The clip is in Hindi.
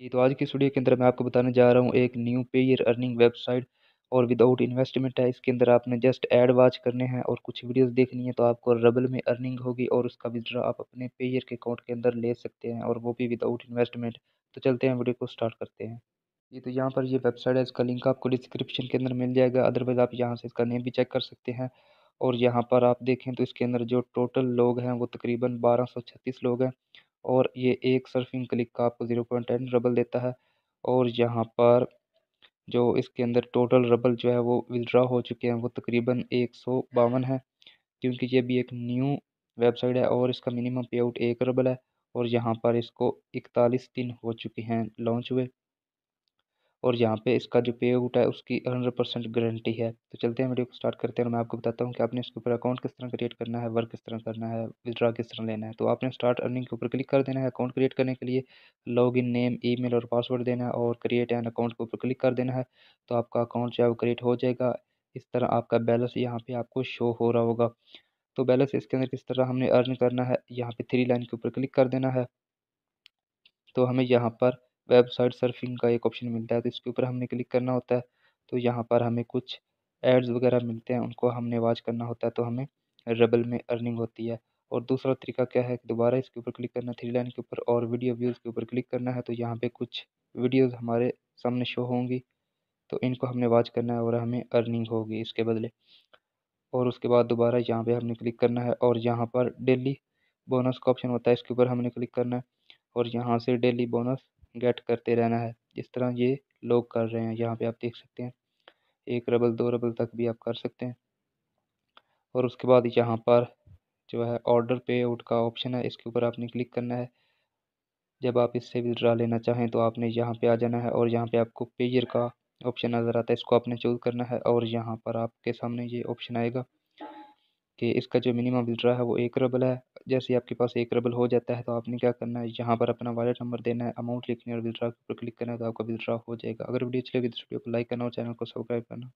जी तो आज की स्टूडियो के अंदर मैं आपको बताने जा रहा हूँ एक न्यू पेयर अर्निंग वेबसाइट और विदाउट इन्वेस्टमेंट है इसके अंदर आपने जस्ट एड वॉच करने हैं और कुछ वीडियोस देखनी है तो आपको रबल में अर्निंग होगी और उसका विड्रा आप अपने पेयर के अकाउंट के अंदर ले सकते हैं और वो भी विदाउट इन्वेस्टमेंट तो चलते हैं वीडियो को स्टार्ट करते हैं ये तो यहाँ पर ये वेबसाइट है इसका लिंक आपको डिस्क्रिप्शन के अंदर मिल जाएगा अदरवाइज़ आप यहाँ से इसका नेम भी चेक कर सकते हैं और यहाँ पर आप देखें तो इसके अंदर जो टोटल लोग हैं वो तकरीबन बारह सौ छत्तीस लोग हैं और ये एक सर्फिंग क्लिक का आपको जीरो पॉइंट टेन रबल देता है और यहाँ पर जो इसके अंदर टोटल रबल जो है वो विदड्रा हो चुके हैं वो तकरीबन एक सौ बावन है क्योंकि ये भी एक न्यू वेबसाइट है और इसका मिनिमम पे आउट एक रबल है और यहाँ पर इसको इकतालीस दिन हो चुके हैं लॉन्च हुए और यहाँ पे इसका जो पे आउट है उसकी हंड्रेड परसेंट गारंटी है तो चलते हैं वीडियो को स्टार्ट करते हैं और मैं आपको बताता हूँ कि आपने इसके ऊपर अकाउंट किस तरह क्रिएट करना है वर्क किस तरह करना है विदड्रा किस तरह लेना है तो आपने स्टार्ट अर्निंग के ऊपर क्लिक कर देना है अकाउंट क्रिएट करने के लिए लॉग इन नेम मेल और पासवर्ड देना है और क्रिएट एन अकाउंट के ऊपर क्लिक कर देना है तो आपका अकाउंट जो है क्रिएट हो जाएगा इस तरह आपका बैलेंस यहाँ पर आपको शो हो रहा होगा तो बैलेंस इसके अंदर किस तरह हमने अर्न करना है यहाँ पर थ्री लाइन के ऊपर क्लिक कर देना है तो हमें यहाँ पर वेबसाइट सर्फिंग का एक ऑप्शन मिलता है तो इसके ऊपर हमने क्लिक करना होता है तो यहाँ पर हमें कुछ एड्स वगैरह मिलते हैं उनको हमने वॉच करना होता है तो हमें रबल में अर्निंग होती है और दूसरा तरीका क्या है दोबारा इसके ऊपर क्लिक करना थ्री लाइन के ऊपर और वीडियो व्यूज़ के ऊपर क्लिक करना है तो यहाँ पे कुछ वीडियोस हमारे सामने शो होंगी तो इनको हमने वॉच करना है और हमें अर्निंग होगी इसके बदले और उसके बाद दोबारा यहाँ पे हमने क्लिक करना है और यहाँ पर डेली बोनस का ऑप्शन होता है इसके ऊपर हमने क्लिक करना है और यहाँ से डेली बोनस गेट करते रहना है जिस तरह ये लोग कर रहे हैं यहाँ पे आप देख सकते हैं एक रबल दो रबल तक भी आप कर सकते हैं और उसके बाद यहाँ पर जो है ऑर्डर पे आउट का ऑप्शन है इसके ऊपर आपने क्लिक करना है जब आप इससे विड्रा लेना चाहें तो आपने यहाँ पे आ जाना है और यहाँ पे आपको पेयर का ऑप्शन नज़र आता है इसको आपने चूज़ करना है और यहाँ पर आपके सामने ये ऑप्शन आएगा कि इसका जो मिनिमम विड्रा है वो एक रबल है जैसे आपके पास एक रबल हो जाता है तो आपने क्या करना है यहाँ पर अपना वॉलेट नंबर देना है अमाउंट लिखनी है और विदड्रा पर क्लिक करना है तो आपका विदड्रा हो जाएगा अगर वीडियो अच्छी लगी तो वीडियो को लाइक करना और चैनल को सब्सक्राइब करना